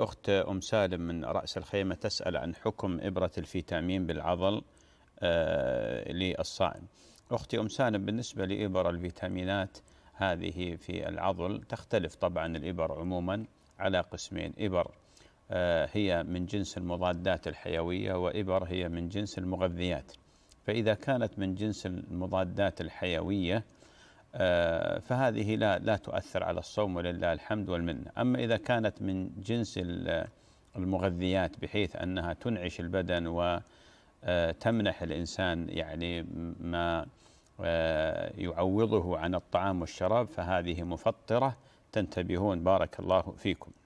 أخت أم سالم من رأس الخيمة تسأل عن حكم إبرة الفيتامين بالعضل آه، للصائم أختي أم سالم بالنسبة لإبر الفيتامينات هذه في العضل تختلف طبعا الإبر عموما على قسمين إبر آه، هي من جنس المضادات الحيوية وإبر هي من جنس المغذيات فإذا كانت من جنس المضادات الحيوية آه، فهذه لا لا تؤثر على الصوم ولله الحمد والمنه، اما اذا كانت من جنس المغذيات بحيث انها تنعش البدن وتمنح آه، الانسان يعني ما آه، يعوضه عن الطعام والشراب فهذه مفطره تنتبهون بارك الله فيكم.